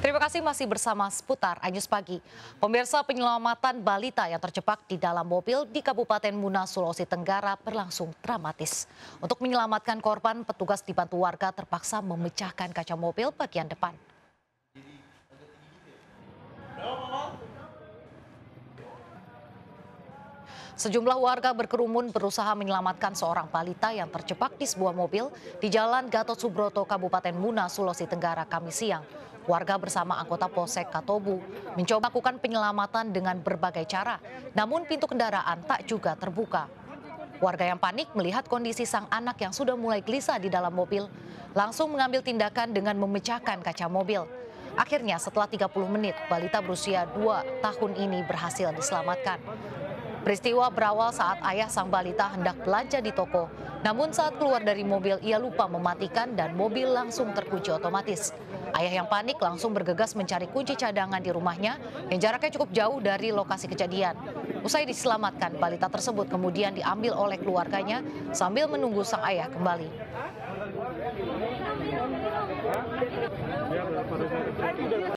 Terima kasih masih bersama Seputar Anjus Pagi. Pemirsa penyelamatan balita yang terjebak di dalam mobil di Kabupaten Muna, Sulawesi Tenggara berlangsung dramatis. Untuk menyelamatkan korban, petugas dibantu warga terpaksa memecahkan kaca mobil bagian depan. Sejumlah warga berkerumun berusaha menyelamatkan seorang balita yang terjebak di sebuah mobil di Jalan Gatot Subroto, Kabupaten Muna, Sulawesi Tenggara, Kamis siang. Warga bersama anggota Polsek Katobu mencoba melakukan penyelamatan dengan berbagai cara, namun pintu kendaraan tak juga terbuka. Warga yang panik melihat kondisi sang anak yang sudah mulai gelisah di dalam mobil, langsung mengambil tindakan dengan memecahkan kaca mobil. Akhirnya setelah 30 menit, balita berusia 2 tahun ini berhasil diselamatkan. Peristiwa berawal saat ayah sang balita hendak belanja di toko, namun saat keluar dari mobil ia lupa mematikan dan mobil langsung terkunci otomatis. Ayah yang panik langsung bergegas mencari kunci cadangan di rumahnya yang jaraknya cukup jauh dari lokasi kejadian. Usai diselamatkan, balita tersebut kemudian diambil oleh keluarganya sambil menunggu sang ayah kembali.